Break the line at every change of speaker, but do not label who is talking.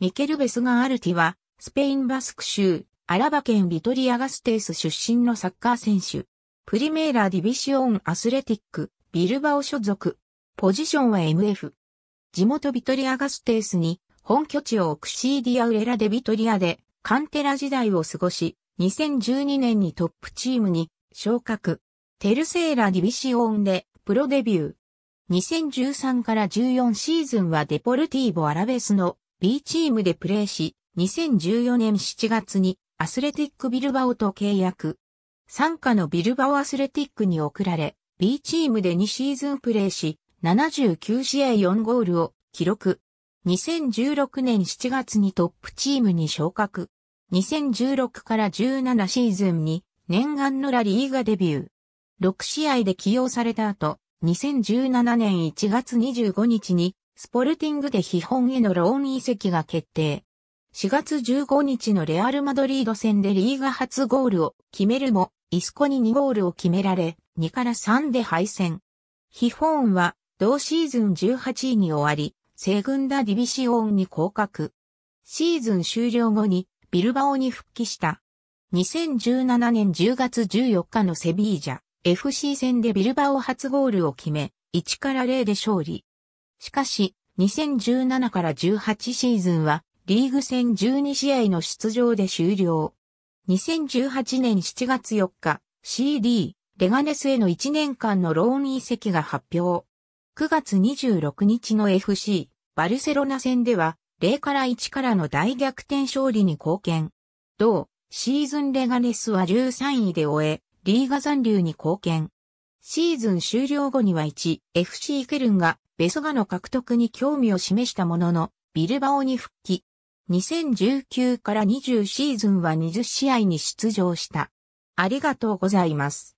ミケル・ベスガ・アルティは、スペイン・バスク州、アラバ県ビトリア・ガステース出身のサッカー選手。プリメーラ・ディビシオン・アスレティック、ビルバオ所属。ポジションは MF。地元ビトリア・ガステースに、本拠地をクシーディア・ウレラ・デ・ビトリアで、カンテラ時代を過ごし、2012年にトップチームに昇格。テルセーラ・ディビシオンでプロデビュー。2013から14シーズンはデポルティーボ・アラベスの B チームでプレーし、2014年7月にアスレティックビルバオと契約。参加のビルバオアスレティックに送られ、B チームで2シーズンプレーし、79試合4ゴールを記録。2016年7月にトップチームに昇格。2016から17シーズンに念願のラリーがデビュー。6試合で起用された後、2017年1月25日にスポルティングでホ本へのローン移籍が決定。4月15日のレアル・マドリード戦でリーガ初ゴールを決めるも、イスコに2ゴールを決められ、2から3で敗戦。ヒホーンは、同シーズン18位に終わり、セグンダ・ディビシオンに降格。シーズン終了後に、ビルバオに復帰した。2017年10月14日のセビージャ、FC 戦でビルバオ初ゴールを決め、1から0で勝利。しかし、2017から18シーズンは、リーグ戦12試合の出場で終了。2018年7月4日、CD、レガネスへの1年間のローン移籍が発表。9月26日の FC、バルセロナ戦では、0から1からの大逆転勝利に貢献。同、シーズンレガネスは13位で終え、リーガ残留に貢献。シーズン終了後には 1FC ケルンがベソガの獲得に興味を示したものの、ビルバオに復帰。2019から20シーズンは20試合に出場した。ありがとうございます。